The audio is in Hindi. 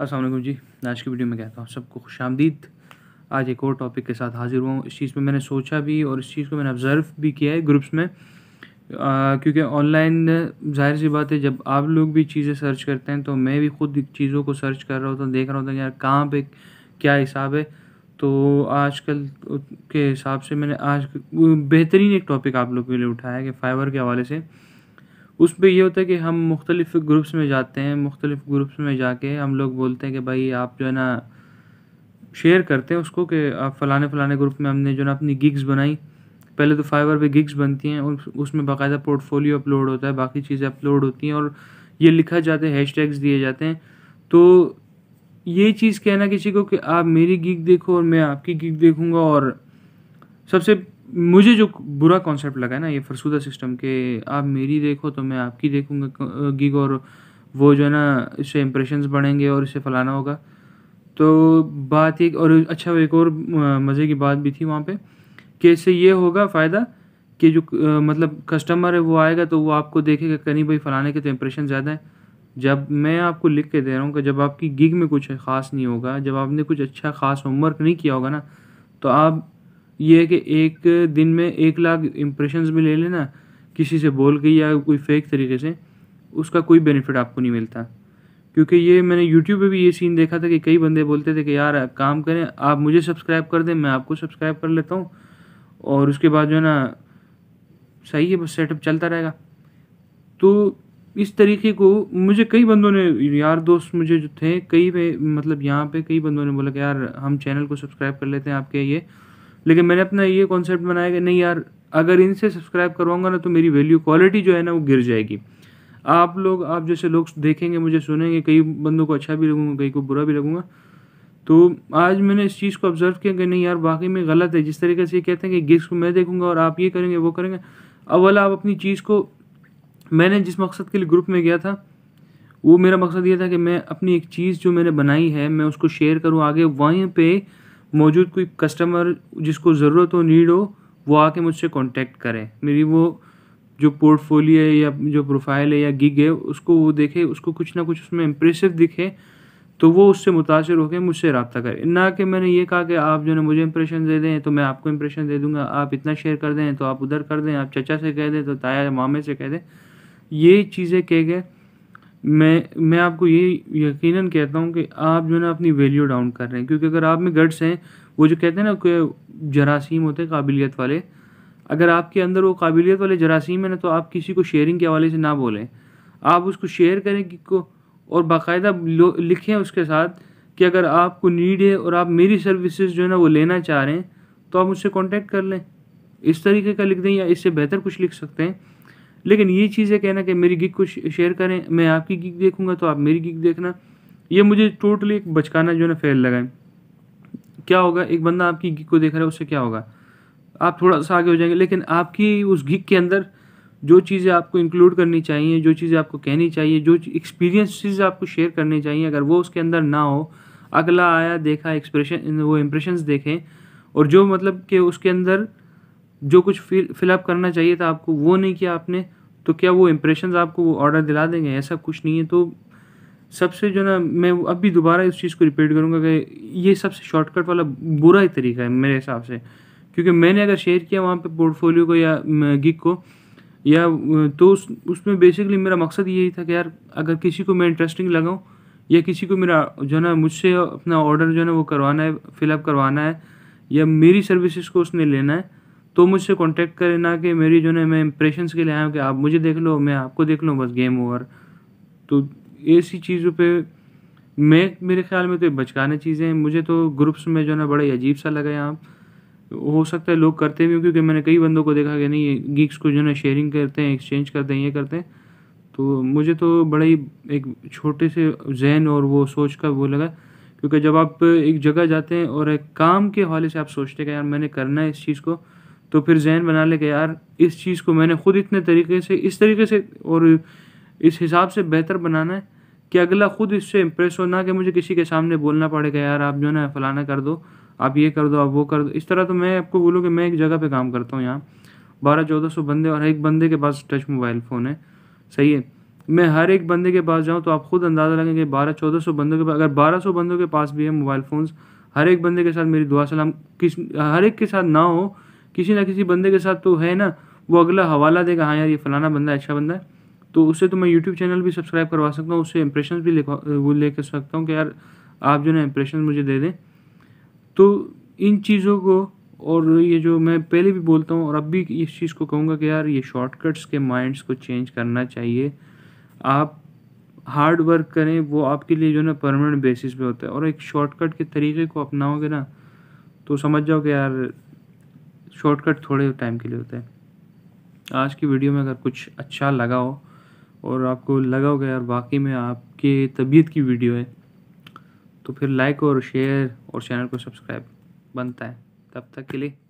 असलम जी आज की वीडियो में कहता हूँ सबको खुश आमदीद आज एक और टॉपिक के साथ हाज़िर हुआ इस चीज़ पे मैंने सोचा भी और इस चीज़ को मैंने ऑब्ज़र्व भी किया है ग्रुप्स में क्योंकि ऑनलाइन जाहिर सी बात है जब आप लोग भी चीज़ें सर्च करते हैं तो मैं भी खुद चीज़ों को सर्च कर रहा होता देख रहा होता यार कहाँ पर क्या हिसाब है तो आजकल के हिसाब से मैंने आज बेहतरीन एक टॉपिक आप लोग के लिए उठाया कि फ़ाइबर के हवाले से उसमें यह होता है कि हम मुख्तलिफ़ ग्रुप्स में जाते हैं मुख्तलिफ़ ग्रुप्स में जाके हम लोग बोलते हैं कि भाई आप जो है ना शेयर करते हैं उसको कि आप फ़लाने फ़लाने ग्रुप में हमने जो ना अपनी गिग्स बनाई पहले तो फाइवर पे गिग्स बनती हैं और उसमें बाकायदा पोर्टफोलियो अपलोड होता है बाकी चीज़ें अपलोड होती हैं और ये लिखा जाते हैं हैश टैग्स दिए जाते हैं तो ये चीज़ कहना किसी को कि आप मेरी गिग देखो और मैं आपकी गिग देखूँगा और सबसे मुझे जो बुरा कॉन्सेप्ट लगा है ना ये फरसूदा सिस्टम के आप मेरी देखो तो मैं आपकी देखूंगा गिग और वो जो है ना इससे इम्प्रेशन बढ़ेंगे और इसे फलाना होगा तो बात एक और अच्छा एक और मज़े की बात भी थी वहाँ पे कि इससे ये होगा फ़ायदा कि जो मतलब कस्टमर है वो आएगा तो वो आपको देखेगा कहीं भाई फलाने के तो इम्प्रेशन ज़्यादा है जब मैं आपको लिख के दे रहा हूँ कि जब आपकी गिग में कुछ ख़ास नहीं होगा जब आपने कुछ अच्छा ख़ास होमवर्क नहीं किया होगा ना तो आप ये है कि एक दिन में एक लाख इम्प्रेशंस भी ले लेना किसी से बोल के या कोई फेक तरीके से उसका कोई बेनिफिट आपको नहीं मिलता क्योंकि ये मैंने यूट्यूब पे भी ये सीन देखा था कि कई बंदे बोलते थे कि यार काम करें आप मुझे सब्सक्राइब कर दें मैं आपको सब्सक्राइब कर लेता हूँ और उसके बाद जो है ना सही है बस सेटअप चलता रहेगा तो इस तरीके को मुझे कई बंदों ने यार दोस्त मुझे जो थे कई पे मतलब यहाँ पे कई बंदों ने बोला कि यार हम चैनल को सब्सक्राइब कर लेते हैं आपके ये लेकिन मैंने अपना ये कॉन्सेप्ट बनाया कि नहीं यार अगर इनसे सब्सक्राइब करवाऊंगा ना तो मेरी वैल्यू क्वालिटी जो है ना वो गिर जाएगी आप लोग आप जैसे लोग देखेंगे मुझे सुनेंगे कई बंदों को अच्छा भी लगूंगा कई को बुरा भी लगूंगा तो आज मैंने इस चीज़ को ऑब्जर्व किया कि नहीं यार वाकई में गलत है जिस तरीके से ये कहते हैं कि गिफ्ट को मैं देखूंगा और आप ये करेंगे वो करेंगे अवला आप अपनी चीज़ को मैंने जिस मकसद के लिए ग्रुप में गया था वो मेरा मकसद ये था कि मैं अपनी एक चीज़ जो मैंने बनाई है मैं उसको शेयर करूँ आगे वहीं पर मौजूद कोई कस्टमर जिसको ज़रूरत हो नीड हो वो आके मुझसे कांटेक्ट करें मेरी वो जो पोर्टफोलियो है या जो प्रोफाइल है या गिग है उसको वो देखे उसको कुछ ना कुछ उसमें इम्प्रेसिव दिखे तो वो उससे मुतासर होकर मुझसे रबता करे ना कि मैंने ये कहा कि आप जो है मुझे इंप्रेशन दे दें तो मैं आपको इंप्रेशन दे दूंगा आप इतना शेयर कर दें तो आप उधर कर दें आप चचा से कह दें तो ताया मामे से कह दें ये चीज़ें कह गए मैं मैं आपको ये यकीनन कहता हूँ कि आप जो है ना अपनी वैल्यू डाउन कर रहे हैं क्योंकि अगर आप में गट्स हैं वो जो कहते हैं ना कि जरासीम होते हैं काबिलियत वाले अगर आपके अंदर वो काबिलियत वाले जरासीम है ना तो आप किसी को शेयरिंग के हवाले से ना बोलें आप उसको शेयर करें कि को और बाकायदा लिखें उसके साथ कि अगर आपको नीड है और आप मेरी सर्विसेज जो है ना वो लेना चाह रहे हैं तो आप मुझसे कॉन्टेक्ट कर लें इस तरीके का लिख दें या इससे बेहतर कुछ लिख सकते हैं लेकिन ये चीज़ें कहना कि मेरी गिग को शेयर करें मैं आपकी गिग देखूंगा तो आप मेरी गिग देखना ये मुझे टोटली एक बचकाना जो है ना फेल लगा है क्या होगा एक बंदा आपकी गिग को देख रहा है उससे क्या होगा आप थोड़ा सा आगे हो जाएंगे लेकिन आपकी उस गिग के अंदर जो चीज़ें आपको इंक्लूड करनी चाहिए जो चीज़ें आपको कहनी चाहिए जो एक्सपीरियंसिस आपको शेयर करनी चाहिए अगर वो उसके अंदर ना हो अगला आया देखा एक्सप्रेशन वो इम्प्रेशन देखें और जो मतलब कि उसके अंदर जो कुछ फिलअप करना चाहिए था आपको वो नहीं किया आपने तो क्या वो इम्प्रेशन आपको वो ऑर्डर दिला देंगे ऐसा कुछ नहीं है तो सबसे जो ना मैं अब भी दोबारा इस चीज़ को रिपीट करूँगा कि ये सबसे शॉर्टकट वाला बुरा ही तरीका है मेरे हिसाब से क्योंकि मैंने अगर शेयर किया वहाँ पे पोर्टफोलियो को या गिग को या तो उस उसमें बेसिकली मेरा मकसद यही था कि यार अगर किसी को मैं इंटरेस्टिंग लगाऊँ या किसी को मेरा जो है ना मुझसे अपना ऑर्डर जो है ना वो करवाना है फिलअप करवाना है या मेरी सर्विसेज को उसने लेना है तो मुझसे कॉन्टेक्ट करें ना कि मेरी जो है मैं इम्प्रेशंस के लिए आया हूँ कि आप मुझे देख लो मैं आपको देख लूँ बस गेम ओवर तो ऐसी चीज़ों पर मैं मेरे ख्याल में तो बचकाने चीज़ें मुझे तो ग्रुप्स में जो है ना बड़ा अजीब सा लगा यहाँ हो सकता है लोग करते भी हो क्योंकि मैंने कई बंदों को देखा कि नहीं गिग्स को जो है शेयरिंग करते हैं एक्सचेंज करते हैं ये करते हैं तो मुझे तो बड़ा ही एक छोटे से जहन और वो सोच का वो लगा क्योंकि जब आप एक जगह जाते हैं और एक काम के हवाले से आप सोचते हैं कि यार मैंने करना है इस चीज़ को तो फिर जहन बना ले कि यार इस चीज़ को मैंने खुद इतने तरीके से इस तरीके से और इस हिसाब से बेहतर बनाना है कि अगला खुद इससे इम्प्रेस हो ना कि मुझे किसी के सामने बोलना पड़ेगा यार आप जो है ना फलाना कर दो आप ये कर दो आप वो कर दो इस तरह तो मैं आपको बोलूँ कि मैं एक जगह पे काम करता हूँ यहाँ बारह चौदह सौ बंदे और हर एक बंदे के पास टच मोबाइल फ़ोन है सही है मैं हर एक बंदे के पास जाऊँ तो आप खुद अंदाज़ा लगें कि बारह चौदह सौ बंदों के पास अगर बारह सौ बंदों के पास भी है मोबाइल फ़ोन हर एक बंदे के साथ मेरी दुआ सलाम किस हर एक के साथ ना हो किसी ना किसी बंदे के साथ तो है ना वो अगला हवाला देगा हाँ यार ये फलाना बंदा अच्छा बंदा है तो उससे तो मैं यूट्यूब चैनल भी सब्सक्राइब करवा सकता हूँ उससे इंप्रेशन भी वो ले कर सकता हूँ कि यार आप जो ना इंप्रेशन मुझे दे दें तो इन चीज़ों को और ये जो मैं पहले भी बोलता हूँ और अब भी इस चीज़ को कहूँगा कि यार ये शॉर्टकट्स के माइंड्स को चेंज करना चाहिए आप हार्ड वर्क करें वो आपके लिए जो ना परमानेंट बेसिस पे होता है और एक शॉर्टकट के तरीके को अपनाओगे ना तो समझ जाओ कि यार शॉर्टकट थोड़े टाइम के लिए होता है आज की वीडियो में अगर कुछ अच्छा लगा हो और आपको लगा होगा यार वाकई में आपके तबीयत की वीडियो है तो फिर लाइक और शेयर और चैनल को सब्सक्राइब बनता है तब तक के लिए